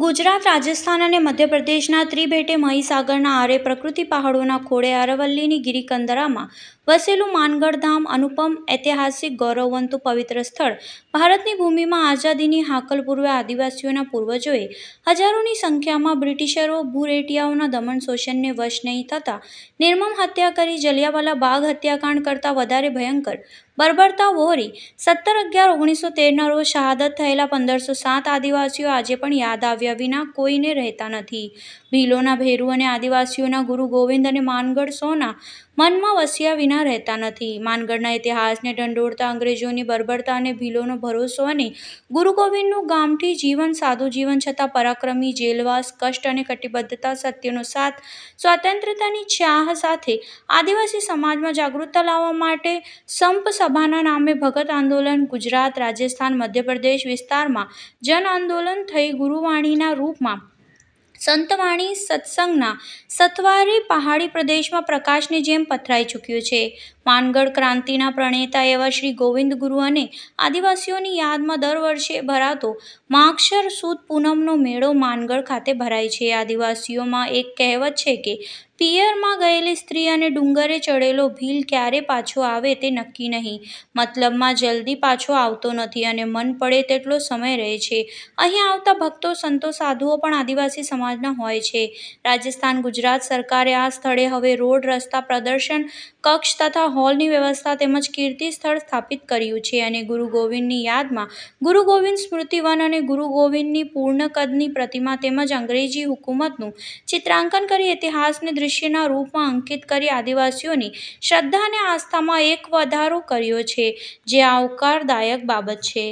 ગુજરાત રાજસ્થાન અને મધ્યપ્રદેશના ત્રિભેટે મહીસાગરના આરે પ્રકૃતિ પહાડોના ખોળે અરવલ્લીની ગિરિકંદરામાં વસેલું માનગઢધામ અનુપમ ઐતિહાસિક ગૌરવવંતુ પવિત્ર સ્થળ ભારતની ભૂમિમાં આઝાદીની હાકલ પૂર્વે આદિવાસીઓના પૂર્વજોએ હજારોની સંખ્યામાં બ્રિટિશરો ભૂરેટિયાઓના દમન શોષણને વશ નહીં થતાં નિર્મમ હત્યા કરી જલિયાવાલા બાગ હત્યાકાંડ કરતાં વધારે ભયંકર બર્બરતા વહોરી સત્તર અગિયાર ઓગણીસો તેરના રોજ શહાદત થયેલા પંદરસો સાત આદિવાસીઓ આજે પણ યાદ આવ્યા વિના કોઈને રહેતા નથી ભીલોના ભેરુ અને આદિવાસીઓના ગુરુ ગોવિંદ અને માનગઢ સોના મનમાં વસ્યા વિના રહેતા નથી માનગઢના ઇતિહાસને ઢંઢોળતા અંગ્રેજોની બર્બરતા અને ભીલોનો ભરોસો અને ગુરુ ગોવિંદનું ગામઠી જીવન સાદું જીવન છતાં પરાક્રમી જેલવાસ કષ્ટ અને કટિબદ્ધતા સત્યનો સાથ સ્વતંત્રતાની ચાહ સાથે આદિવાસી સમાજમાં જાગૃતતા લાવવા માટે સંપ સભાના નામે ભગત આંદોલન ગુજરાત રાજસ્થાન મધ્યપ્રદેશ વિસ્તારમાં જન આંદોલન થઈ ગુરુવાણીના રૂપમાં સંતવાણી સત્સંગના સથવારે પહાડી પ્રદેશમાં પ્રકાશની જેમ પથરાઈ ચૂક્યું છે માનગઢ ક્રાંતિના પ્રણેતા એવા શ્રી ગોવિંદ ગુરુ અને આદિવાસીઓની યાદમાં દર વર્ષે ભરાતો માક્ષર સુદ પૂનમનો મેળો માનગઢ ખાતે ભરાય છે આદિવાસીઓમાં એક કહેવત છે કે પિયરમાં ગયેલી સ્ત્રી અને ડુંગરે ચડેલો ભીલ ક્યારે પાછો આવે તે નક્કી નહીં મતલબમાં જલ્દી પાછો આવતો નથી અને મન પડે તેટલો સમય રહે છે અહીં આવતા ભક્તો સંતો સાધુઓ પણ આદિવાસી સમાજના હોય છે રાજસ્થાન ગુજરાત સરકારે આ સ્થળે હવે રોડ રસ્તા પ્રદર્શન કક્ષ તથા હોલની વ્યવસ્થા તેમજ કીર્તિ સ્થળ સ્થાપિત કર્યું છે અને ગુરુ ગોવિંદની યાદમાં ગુરુ ગોવિંદ સ્મૃતિવન અને ગુરુ ગોવિંદની પૂર્ણ કદની પ્રતિમા તેમજ અંગ્રેજી હુકુમતનું ચિત્રાંકન કરી ઇતિહાસને દૃશ્યના રૂપમાં અંકિત કરી આદિવાસીઓની શ્રદ્ધા અને આસ્થામાં એક વધારો કર્યો છે જે આવકારદાયક બાબત છે